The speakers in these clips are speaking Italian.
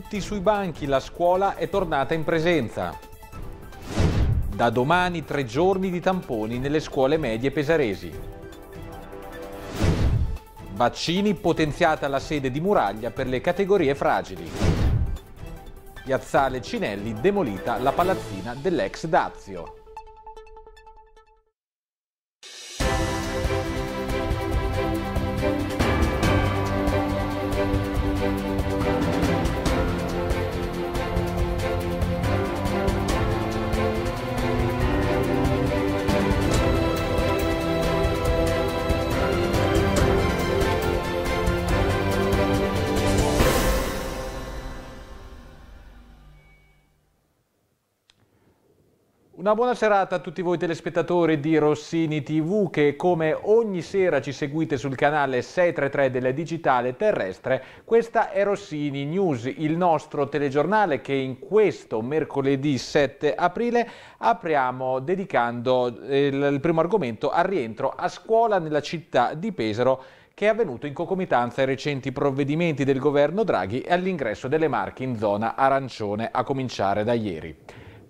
tutti sui banchi, la scuola è tornata in presenza. Da domani tre giorni di tamponi nelle scuole medie pesaresi. Vaccini potenziata la sede di muraglia per le categorie fragili. Piazzale Cinelli demolita la palazzina dell'ex Dazio. Una buona serata a tutti voi telespettatori di Rossini TV che come ogni sera ci seguite sul canale 633 della Digitale Terrestre. Questa è Rossini News, il nostro telegiornale che in questo mercoledì 7 aprile apriamo dedicando eh, il primo argomento al rientro a scuola nella città di Pesaro che è avvenuto in concomitanza ai recenti provvedimenti del governo Draghi e all'ingresso delle Marche in zona arancione a cominciare da ieri.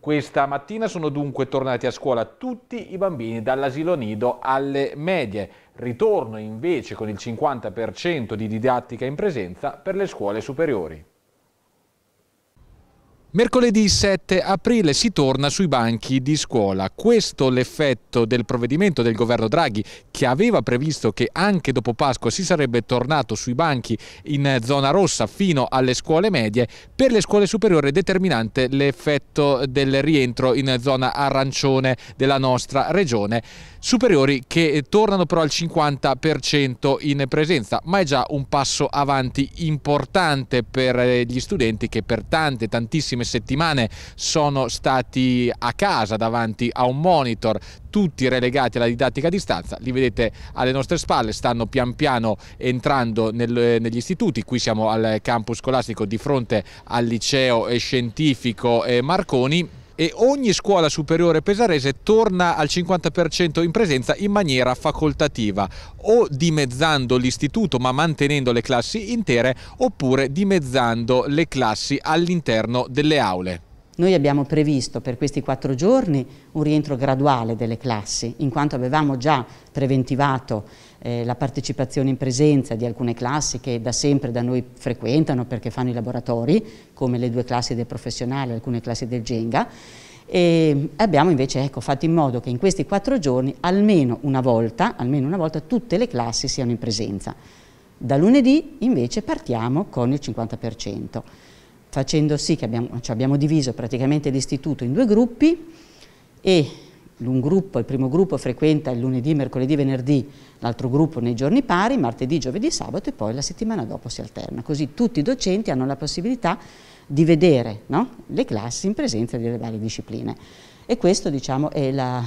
Questa mattina sono dunque tornati a scuola tutti i bambini dall'asilo nido alle medie. Ritorno invece con il 50% di didattica in presenza per le scuole superiori. Mercoledì 7 aprile si torna sui banchi di scuola. Questo l'effetto del provvedimento del governo Draghi che aveva previsto che anche dopo Pasqua si sarebbe tornato sui banchi in zona rossa fino alle scuole medie. Per le scuole superiori è determinante l'effetto del rientro in zona arancione della nostra regione. Superiori che tornano però al 50% in presenza, ma è già un passo avanti importante per gli studenti che per tante, tantissime settimane sono stati a casa davanti a un monitor, tutti relegati alla didattica a distanza, li vedete alle nostre spalle, stanno pian piano entrando nel, eh, negli istituti, qui siamo al campus scolastico di fronte al liceo eh, scientifico eh, Marconi e ogni scuola superiore pesarese torna al 50% in presenza in maniera facoltativa, o dimezzando l'istituto ma mantenendo le classi intere, oppure dimezzando le classi all'interno delle aule. Noi abbiamo previsto per questi quattro giorni un rientro graduale delle classi, in quanto avevamo già preventivato eh, la partecipazione in presenza di alcune classi che da sempre da noi frequentano perché fanno i laboratori, come le due classi del professionale e alcune classi del Genga. E abbiamo invece ecco, fatto in modo che in questi quattro giorni almeno una, volta, almeno una volta tutte le classi siano in presenza. Da lunedì invece partiamo con il 50% facendo sì che abbiamo, cioè abbiamo diviso praticamente l'istituto in due gruppi e un gruppo, il primo gruppo frequenta il lunedì, mercoledì, venerdì, l'altro gruppo nei giorni pari, martedì, giovedì, sabato e poi la settimana dopo si alterna. Così tutti i docenti hanno la possibilità di vedere no? le classi in presenza delle varie discipline. E questa diciamo, è la,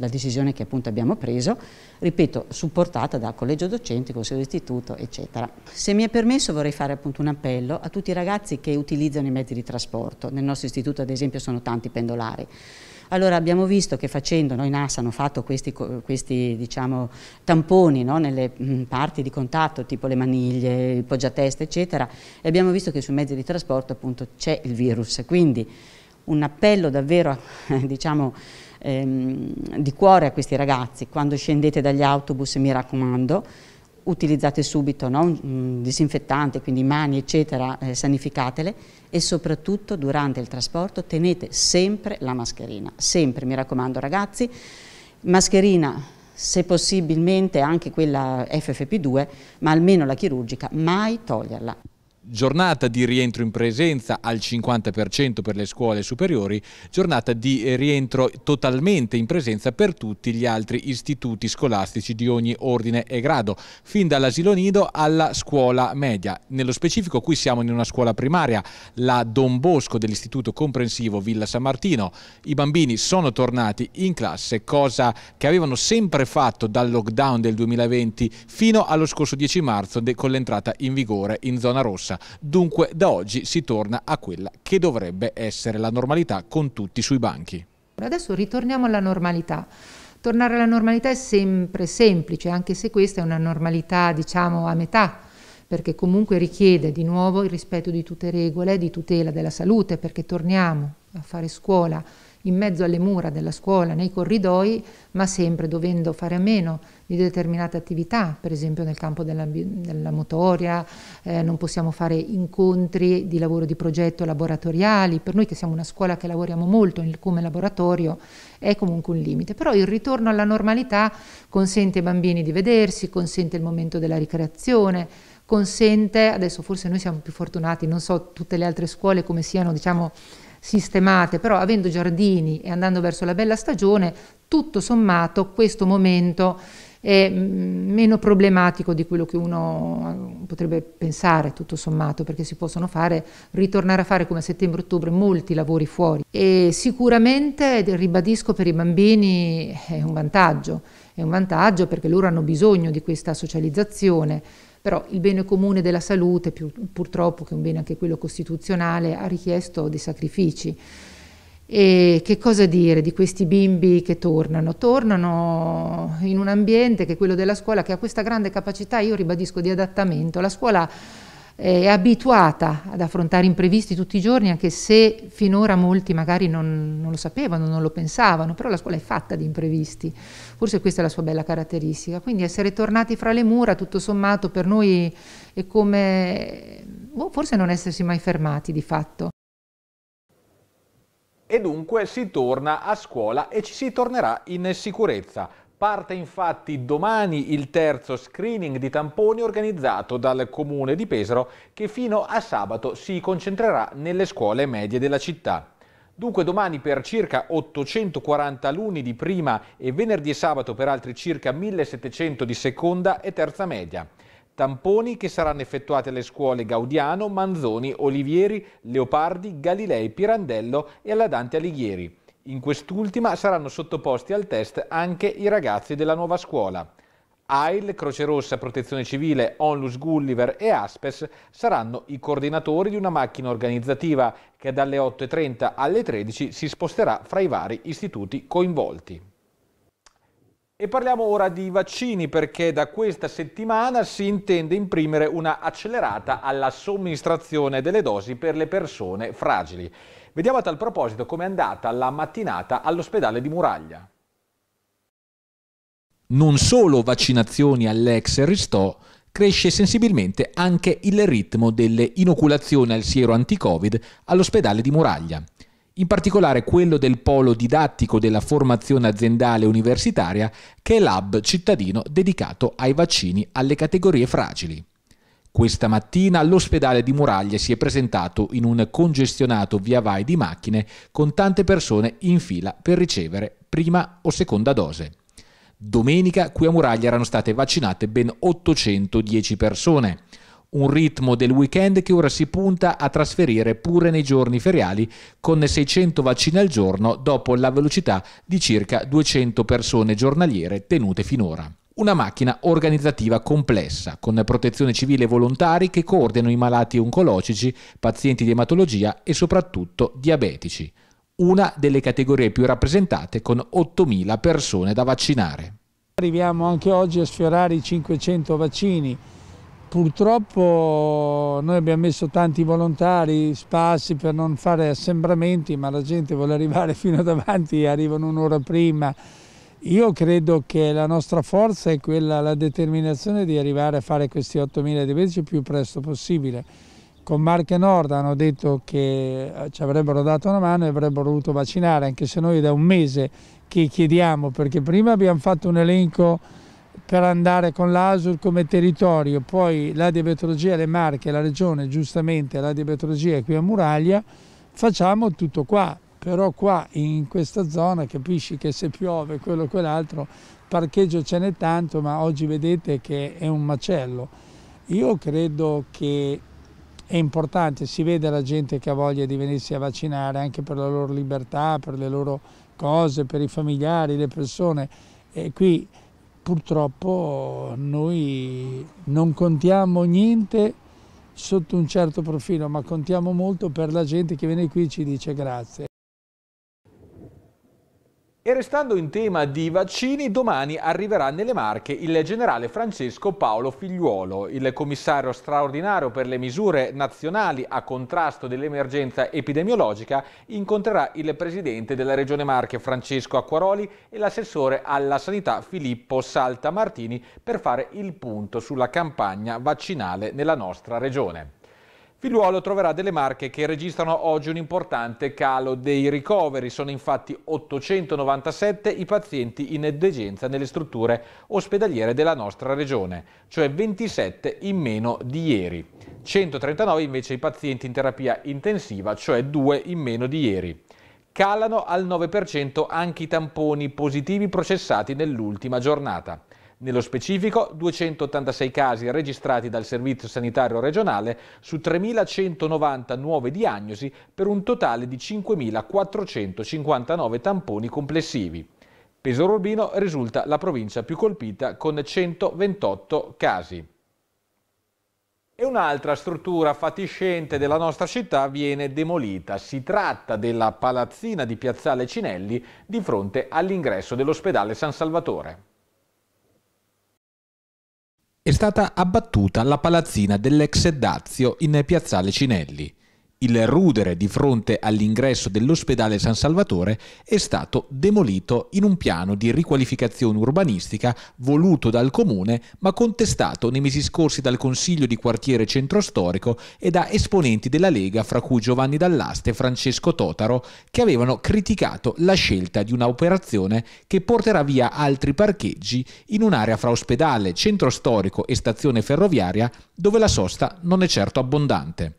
la, decisione che appunto abbiamo preso, ripeto, supportata dal collegio docenti, consiglio d'istituto, eccetera. Se mi è permesso vorrei fare appunto un appello a tutti i ragazzi che utilizzano i mezzi di trasporto. Nel nostro istituto ad esempio sono tanti pendolari. Allora abbiamo visto che facendo, noi NASA hanno fatto questi, questi diciamo, tamponi no? nelle mh, mm, parti di contatto, tipo le maniglie, il poggiatesta, eccetera, e abbiamo visto che sui mezzi di trasporto appunto c'è il virus. Quindi un appello davvero diciamo, ehm, di cuore a questi ragazzi, quando scendete dagli autobus mi raccomando, utilizzate subito no? un disinfettante, quindi mani eccetera, eh, sanificatele e soprattutto durante il trasporto tenete sempre la mascherina, sempre mi raccomando ragazzi, mascherina se possibilmente anche quella FFP2, ma almeno la chirurgica, mai toglierla giornata di rientro in presenza al 50% per le scuole superiori, giornata di eh, rientro totalmente in presenza per tutti gli altri istituti scolastici di ogni ordine e grado, fin dall'asilo nido alla scuola media. Nello specifico qui siamo in una scuola primaria, la Don Bosco dell'istituto comprensivo Villa San Martino. I bambini sono tornati in classe, cosa che avevano sempre fatto dal lockdown del 2020 fino allo scorso 10 marzo con l'entrata in vigore in zona rossa scorsa. Dunque da oggi si torna a quella che dovrebbe essere la normalità con tutti sui banchi. Adesso ritorniamo alla normalità. Tornare alla normalità è sempre semplice, anche se questa è una normalità diciamo a metà, perché comunque richiede di nuovo il rispetto di tutte le regole di tutela della salute, perché torniamo a fare scuola in mezzo alle mura della scuola, nei corridoi, ma sempre dovendo fare a meno di determinate attività, per esempio nel campo della, della motoria, eh, non possiamo fare incontri di lavoro di progetto laboratoriali, per noi che siamo una scuola che lavoriamo molto in, come laboratorio è comunque un limite, però il ritorno alla normalità consente ai bambini di vedersi, consente il momento della ricreazione, consente, adesso forse noi siamo più fortunati, non so tutte le altre scuole come siano, diciamo, sistemate, però avendo giardini e andando verso la bella stagione, tutto sommato questo momento è mm, meno problematico di quello che uno eh, potrebbe pensare tutto sommato perché si possono fare, ritornare a fare come a settembre-ottobre molti lavori fuori e sicuramente ribadisco per i bambini è un vantaggio, è un vantaggio perché loro hanno bisogno di questa socializzazione però il bene comune della salute, più, purtroppo che è un bene anche quello costituzionale, ha richiesto dei sacrifici. E che cosa dire di questi bimbi che tornano? Tornano in un ambiente che è quello della scuola che ha questa grande capacità, io ribadisco, di adattamento. La scuola è abituata ad affrontare imprevisti tutti i giorni, anche se finora molti magari non, non, lo sapevano, non lo pensavano, però la scuola è fatta di imprevisti, forse questa è la sua bella caratteristica. Quindi essere tornati fra le mura, tutto sommato, per noi è come boh, forse non essersi mai fermati di fatto. Dunque si torna a scuola e ci si tornerà in sicurezza. Parte infatti domani il terzo screening di tamponi organizzato dal comune di Pesaro che fino a sabato si concentrerà nelle scuole medie della città. Dunque domani per circa 840 alunni di prima e venerdì e sabato per altri circa 1700 di seconda e terza media. Tamponi che saranno effettuati alle scuole Gaudiano, Manzoni, Olivieri, Leopardi, Galilei, Pirandello e alla Dante Alighieri. In quest'ultima saranno sottoposti al test anche i ragazzi della nuova scuola. AIL, Croce Rossa, Protezione Civile, Onlus Gulliver e Aspes saranno i coordinatori di una macchina organizzativa che dalle 8.30 alle 13 si sposterà fra i vari istituti coinvolti. E parliamo ora di vaccini perché da questa settimana si intende imprimere una accelerata alla somministrazione delle dosi per le persone fragili. Vediamo a tal proposito com'è andata la mattinata all'ospedale di Muraglia. Non solo vaccinazioni all'ex Ristò, cresce sensibilmente anche il ritmo delle inoculazioni al siero anti-Covid all'ospedale di Muraglia in particolare quello del polo didattico della formazione aziendale universitaria, che è l'hub cittadino dedicato ai vaccini alle categorie fragili. Questa mattina l'ospedale di Muraglia si è presentato in un congestionato via vai di macchine con tante persone in fila per ricevere prima o seconda dose. Domenica qui a Muraglia erano state vaccinate ben 810 persone un ritmo del weekend che ora si punta a trasferire pure nei giorni feriali con 600 vaccini al giorno dopo la velocità di circa 200 persone giornaliere tenute finora. Una macchina organizzativa complessa, con protezione civile e volontari che coordinano i malati oncologici, pazienti di ematologia e soprattutto diabetici. Una delle categorie più rappresentate con 8.000 persone da vaccinare. Arriviamo anche oggi a sfiorare i 500 vaccini Purtroppo noi abbiamo messo tanti volontari, spazi per non fare assembramenti, ma la gente vuole arrivare fino davanti e arrivano un'ora prima. Io credo che la nostra forza è quella, la determinazione di arrivare a fare questi 8.000 diversi il più presto possibile. Con Marche Nord hanno detto che eh, ci avrebbero dato una mano e avrebbero voluto vaccinare, anche se noi da un mese che chiediamo, perché prima abbiamo fatto un elenco per andare con l'ASUR come territorio, poi la diabetologia, le Marche, la Regione, giustamente la diabetologia è qui a Muraglia, facciamo tutto qua, però qua in questa zona capisci che se piove quello o quell'altro, parcheggio ce n'è tanto, ma oggi vedete che è un macello. Io credo che è importante, si vede la gente che ha voglia di venirsi a vaccinare anche per la loro libertà, per le loro cose, per i familiari, le persone. E qui purtroppo noi non contiamo niente sotto un certo profilo, ma contiamo molto per la gente che viene qui e ci dice grazie. E restando in tema di vaccini, domani arriverà nelle Marche il generale Francesco Paolo Figliuolo, il commissario straordinario per le misure nazionali a contrasto dell'emergenza epidemiologica, incontrerà il presidente della Regione Marche Francesco Acquaroli e l'assessore alla sanità Filippo Saltamartini per fare il punto sulla campagna vaccinale nella nostra regione. Figliuolo troverà delle marche che registrano oggi un importante calo dei ricoveri, sono infatti 897 i pazienti in degenza nelle strutture ospedaliere della nostra regione, cioè 27 in meno di ieri. 139 invece i pazienti in terapia intensiva, cioè 2 in meno di ieri. Calano al 9% anche i tamponi positivi processati nell'ultima giornata. Nello specifico, 286 casi registrati dal Servizio Sanitario Regionale su 3.190 nuove diagnosi per un totale di 5.459 tamponi complessivi. Pesaro Urbino risulta la provincia più colpita con 128 casi. E un'altra struttura fatiscente della nostra città viene demolita. Si tratta della palazzina di Piazzale Cinelli di fronte all'ingresso dell'ospedale San Salvatore è stata abbattuta la palazzina dell'ex Dazio in piazzale Cinelli. Il rudere di fronte all'ingresso dell'ospedale San Salvatore è stato demolito in un piano di riqualificazione urbanistica voluto dal comune ma contestato nei mesi scorsi dal Consiglio di quartiere centro storico e da esponenti della Lega fra cui Giovanni Dall'Aste e Francesco Totaro che avevano criticato la scelta di un'operazione che porterà via altri parcheggi in un'area fra ospedale, centro storico e stazione ferroviaria dove la sosta non è certo abbondante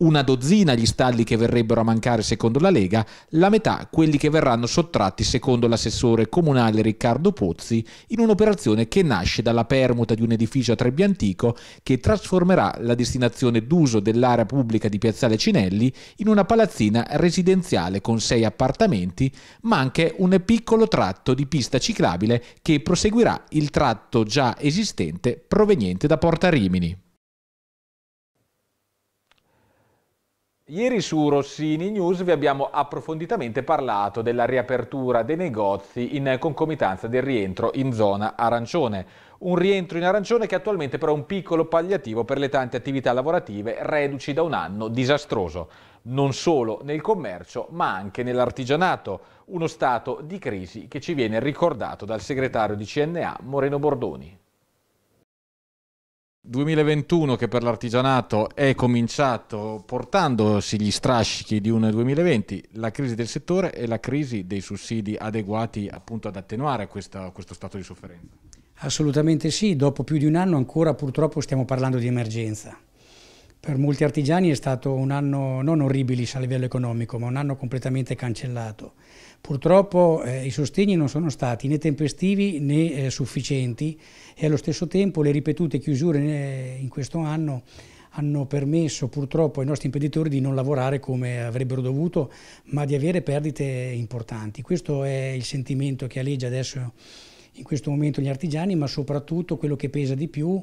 una dozzina gli stalli che verrebbero a mancare secondo la Lega, la metà quelli che verranno sottratti secondo l'assessore comunale Riccardo Pozzi in un'operazione che nasce dalla permuta di un edificio a Trebbia Antico che trasformerà la destinazione d'uso dell'area pubblica di Piazzale Cinelli in una palazzina residenziale con sei appartamenti, ma anche un piccolo tratto di pista ciclabile che proseguirà il tratto già esistente proveniente da Porta Rimini. Ieri su Rossini News vi abbiamo approfonditamente parlato della riapertura dei negozi in concomitanza del rientro in zona arancione. Un rientro in arancione che attualmente però è un piccolo palliativo per le tante attività lavorative reduci da un anno disastroso, non solo nel commercio ma anche nell'artigianato, uno stato di crisi che ci viene ricordato dal segretario di CNA Moreno Bordoni. 2021 che per l'artigianato è cominciato portandosi gli strascichi di un 2020, la crisi del settore e la crisi dei sussidi adeguati appunto ad attenuare questa, questo stato di sofferenza. Assolutamente sì, dopo più di un anno ancora purtroppo stiamo parlando di emergenza. Per molti artigiani è stato un anno non orribilis a livello economico, ma un anno completamente cancellato. Purtroppo eh, i sostegni non sono stati né tempestivi né eh, sufficienti e allo stesso tempo le ripetute chiusure eh, in questo anno hanno permesso purtroppo ai nostri imprenditori di non lavorare come avrebbero dovuto, ma di avere perdite importanti. Questo è il sentimento che alleggia adesso in questo momento gli artigiani, ma soprattutto quello che pesa di più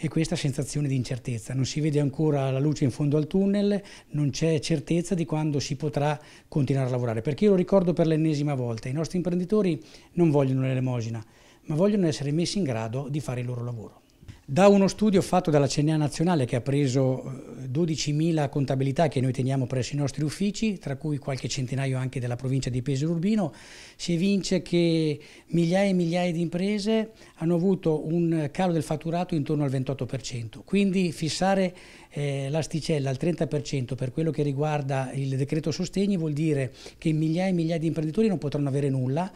e questa sensazione di incertezza. Non si vede ancora la luce in fondo al tunnel, non c'è certezza di quando si potrà continuare a lavorare. Perché io lo ricordo per l'ennesima volta, i nostri imprenditori non vogliono l'elemosina, ma vogliono essere messi in grado di fare il loro lavoro. Da uno studio fatto dalla CNA Nazionale che ha preso eh, 12.000 contabilità che noi teniamo presso i nostri uffici, tra cui qualche centinaio anche della provincia di Pesaro Urbino, si evince che migliaia e migliaia di imprese hanno avuto un calo del fatturato intorno al 28%, quindi fissare eh, l'asticella al 30% per quello che riguarda il decreto sostegni vuol dire che migliaia e migliaia di imprenditori non potranno avere nulla,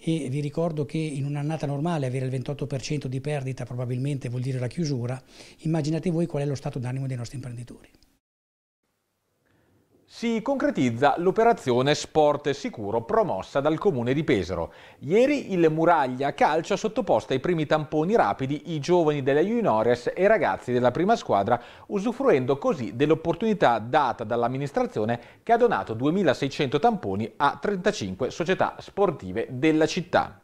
e vi ricordo che in un'annata normale avere il 28% di perdita probabilmente vuol dire la chiusura, immaginate voi qual è lo stato d'animo dei nostri imprenditori si concretizza l'operazione Sport Sicuro promossa dal comune di Pesaro. Ieri il Muraglia Calcio ha sottoposto ai primi tamponi rapidi i giovani della Juniores e i ragazzi della prima squadra, usufruendo così dell'opportunità data dall'amministrazione che ha donato 2.600 tamponi a 35 società sportive della città.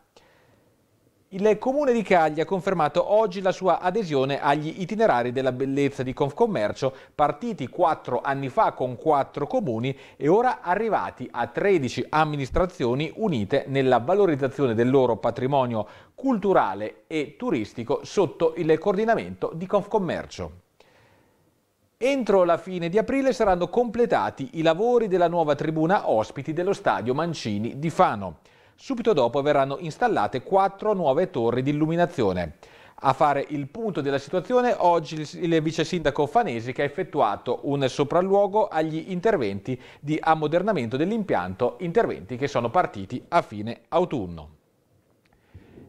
Il Comune di Cagli ha confermato oggi la sua adesione agli itinerari della bellezza di Confcommercio, partiti quattro anni fa con quattro comuni e ora arrivati a 13 amministrazioni unite nella valorizzazione del loro patrimonio culturale e turistico sotto il coordinamento di Confcommercio. Entro la fine di aprile saranno completati i lavori della nuova tribuna ospiti dello stadio Mancini di Fano. Subito dopo verranno installate quattro nuove torri di illuminazione. A fare il punto della situazione oggi il vice sindaco Fanesi che ha effettuato un sopralluogo agli interventi di ammodernamento dell'impianto, interventi che sono partiti a fine autunno.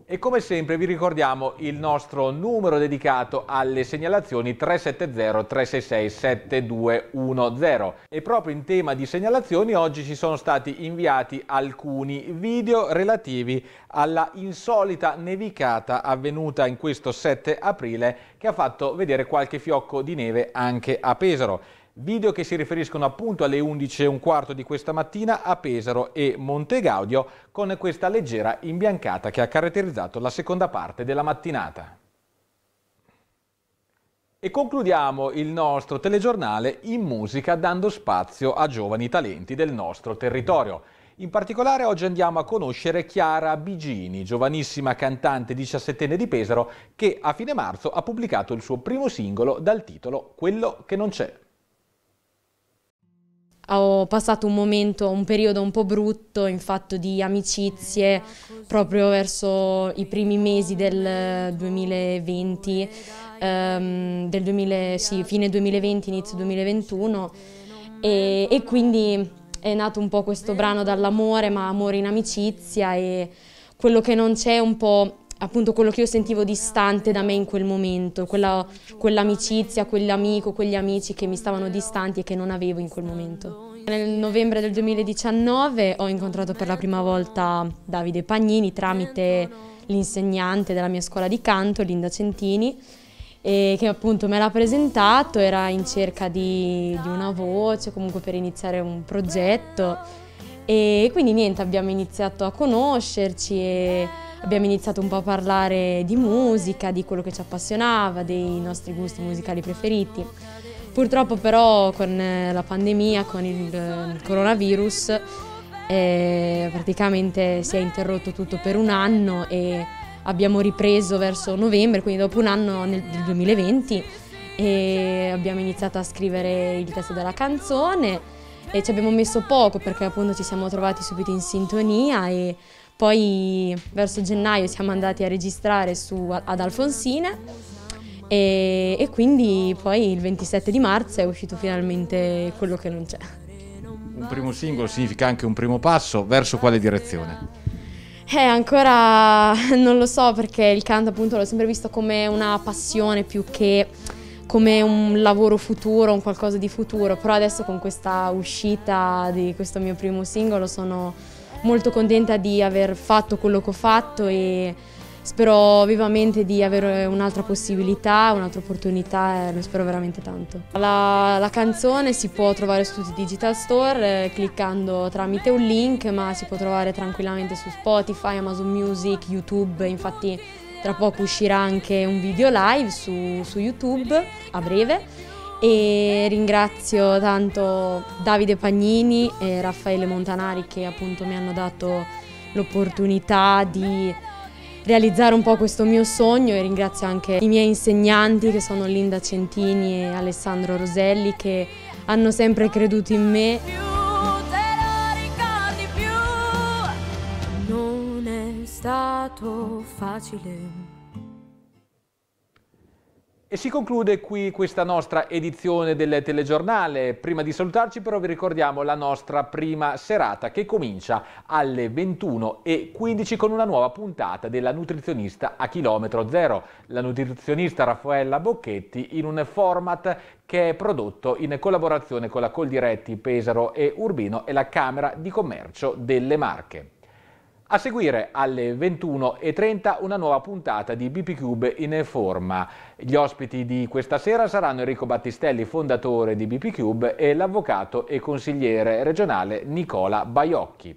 E come sempre vi ricordiamo il nostro numero dedicato alle segnalazioni 370-366-7210. E proprio in tema di segnalazioni oggi ci sono stati inviati alcuni video relativi alla insolita nevicata avvenuta in questo 7 aprile che ha fatto vedere qualche fiocco di neve anche a Pesaro. Video che si riferiscono appunto alle 11.15 di questa mattina a Pesaro e Montegaudio con questa leggera imbiancata che ha caratterizzato la seconda parte della mattinata. E concludiamo il nostro telegiornale in musica dando spazio a giovani talenti del nostro territorio. In particolare oggi andiamo a conoscere Chiara Bigini, giovanissima cantante diciassettenne di Pesaro che a fine marzo ha pubblicato il suo primo singolo dal titolo Quello che non c'è ho passato un momento, un periodo un po' brutto in fatto di amicizie proprio verso i primi mesi del 2020, eh, um, ehm, del 2000, sì, fine 2020, inizio 2021 e, e quindi è nato un po' questo brano dall'amore ma amore in amicizia e quello che non c'è un po' appunto quello che io sentivo distante da me in quel momento, quell'amicizia, quell'amico, quegli amici che mi stavano distanti e che non avevo in quel momento. Nel novembre del 2019 ho incontrato per la prima volta Davide Pagnini tramite l'insegnante della mia scuola di canto, Linda Centini, che appunto me l'ha presentato, era in cerca di, di una voce, comunque per iniziare un progetto e quindi niente, abbiamo iniziato a conoscerci e abbiamo iniziato un po' a parlare di musica, di quello che ci appassionava, dei nostri gusti musicali preferiti. Purtroppo però con eh, la pandemia, con il coronavirus, eh, praticamente si è interrotto tutto per un anno e abbiamo ripreso verso novembre, quindi dopo un anno nel, 2020 e abbiamo iniziato a scrivere il testo della canzone e ci abbiamo messo poco perché appunto ci siamo trovati subito in sintonia e poi verso gennaio siamo andati a registrare su, ad Alfonsine e, e quindi poi il 27 di marzo è uscito finalmente quello che non c'è. Un primo singolo significa anche un primo passo, verso quale direzione? Eh, ancora non lo so perché il canto appunto l'ho sempre visto come una passione più che come un lavoro futuro, un qualcosa di futuro, però adesso con questa uscita di questo mio primo singolo sono molto contenta di aver fatto quello che ho fatto e spero vivamente di avere un'altra possibilità, un'altra opportunità e lo spero veramente tanto. La, la, canzone si può trovare su tutti i digital store eh, cliccando tramite un link ma si può trovare tranquillamente su Spotify, Amazon Music, YouTube, infatti tra poco uscirà anche un video live su, su YouTube a breve e ringrazio tanto Davide Pagnini e Raffaele Montanari che appunto mi hanno dato l'opportunità di realizzare un po' questo mio sogno e ringrazio anche i miei insegnanti che sono Linda Centini e Alessandro Roselli che hanno sempre creduto in me. Non è stato facile e si conclude qui questa nostra edizione del telegiornale. Prima di salutarci però vi ricordiamo la nostra prima serata che comincia alle 21.15 con una nuova puntata della nutrizionista a chilometro zero. La nutrizionista Raffaella Bocchetti in un format che è prodotto in collaborazione con la Coldiretti Pesaro e Urbino e la Camera di Commercio delle Marche. A seguire alle 21.30 una nuova puntata di BP Cube in forma. Gli ospiti di questa sera saranno Enrico Battistelli, fondatore di BP Cube, e l'avvocato e consigliere regionale Nicola Baiocchi.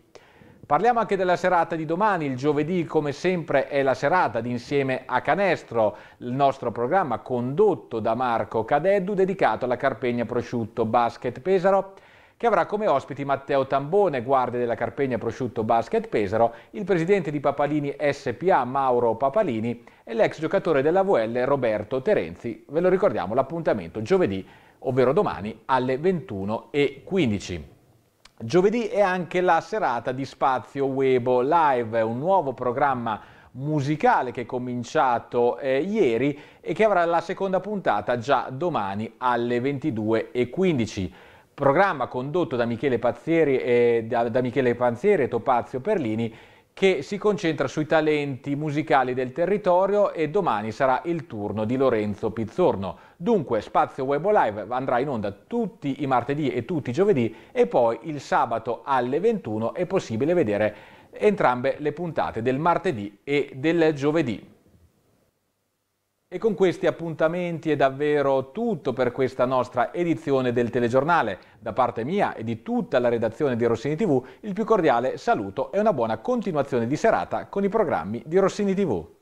Parliamo anche della serata di domani, il giovedì come sempre è la serata di Insieme a Canestro, il nostro programma condotto da Marco Cadeddu dedicato alla Carpegna Prosciutto Basket Pesaro che avrà come ospiti Matteo Tambone, guardia della Carpegna Prosciutto Basket Pesaro, il presidente di Papalini SPA Mauro Papalini e l'ex giocatore della VL Roberto Terenzi. Ve lo ricordiamo l'appuntamento giovedì, ovvero domani alle 21.15. Giovedì è anche la serata di Spazio Webo Live, un nuovo programma musicale che è cominciato eh, ieri e che avrà la seconda puntata già domani alle 22.15 programma condotto da Michele, Pazzieri e, da, da Michele Panzieri e Topazio Perlini che si concentra sui talenti musicali del territorio e domani sarà il turno di Lorenzo Pizzorno. Dunque Spazio Webo Live andrà in onda tutti i martedì e tutti i giovedì e poi il sabato alle 21 è possibile vedere entrambe le puntate del martedì e del giovedì. E con questi appuntamenti è davvero tutto per questa nostra edizione del telegiornale. Da parte mia e di tutta la redazione di Rossini TV, il più cordiale saluto e una buona continuazione di serata con i programmi di Rossini TV.